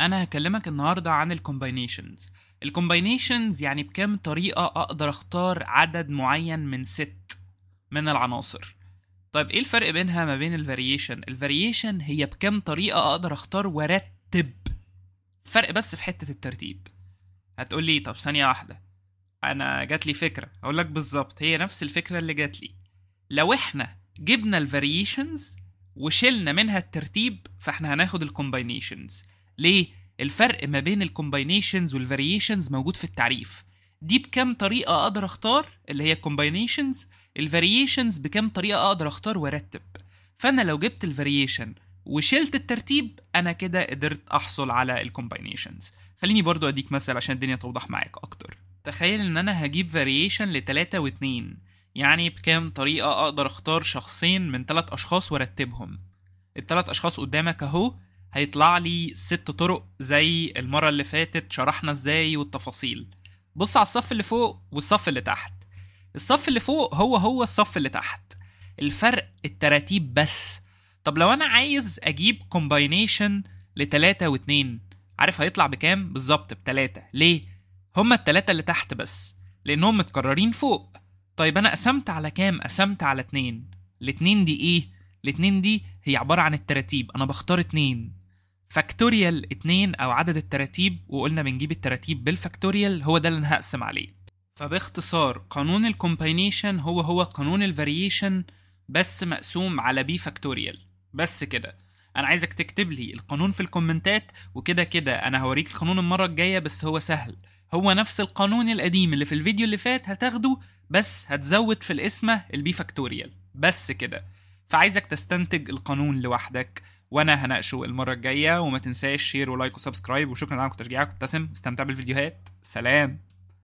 انا هكلمك النهارده عن الكومباينيشنز الكومباينيشنز يعني بكام طريقه اقدر اختار عدد معين من ست من العناصر طيب ايه الفرق بينها ما بين الفاريشن الفاريشن هي بكام طريقه اقدر اختار وارتب فرق بس في حته الترتيب هتقول لي طب ثانيه واحده انا جات لي فكره اقول لك بالظبط هي نفس الفكره اللي جات لي لو احنا جبنا الفاريشنز وشلنا منها الترتيب فاحنا هناخد الكومباينيشنز ليه الفرق ما بين الكومباينيشنز والفاريشنز موجود في التعريف دي بكام طريقه اقدر اختار اللي هي الكومباينيشنز الفاريشنز بكام طريقه اقدر اختار وارتب فانا لو جبت الفاريشن وشلت الترتيب انا كده قدرت احصل على الكومباينيشنز خليني برضو اديك مثل عشان الدنيا توضح معاك اكتر تخيل ان انا هجيب فاريشن لتلاتة واتنين يعني بكام طريقة اقدر اختار شخصين من تلات اشخاص وارتبهم التلات اشخاص قدامك اهو هيطلع لي ست طرق زي المرة اللي فاتت شرحنا ازاي والتفاصيل بص على الصف اللي فوق والصف اللي تحت الصف اللي فوق هو هو الصف اللي تحت الفرق التراتيب بس طب لو انا عايز اجيب كومباينيشن لتلاتة واتنين عارف هيطلع بكام بالظبط بتلاتة ليه هما التلاتة اللي تحت بس لانهم متكررين فوق طيب انا قسمت على كام قسمت على اتنين الاتنين دي ايه الاتنين دي هي عبارة عن التراتيب انا بختار اتنين فاكتوريال 2 او عدد التراتيب وقلنا بنجيب التراتيب بالفاكتوريال هو ده اللي انا هقسم عليه فباختصار قانون الكومباينيشن هو هو قانون الفاريشن بس مقسوم على بي فاكتوريال بس كده انا عايزك تكتب لي القانون في الكومنتات وكده كده انا هوريك القانون المره الجايه بس هو سهل هو نفس القانون القديم اللي في الفيديو اللي فات هتاخده بس هتزود في القسمه البي فاكتوريال بس كده فعايزك تستنتج القانون لوحدك وانا هناقشه المره الجايه وما تنساش شير ولايك وسبسكرايب وشكرا على تشجيعك وابتسم استمتع بالفيديوهات سلام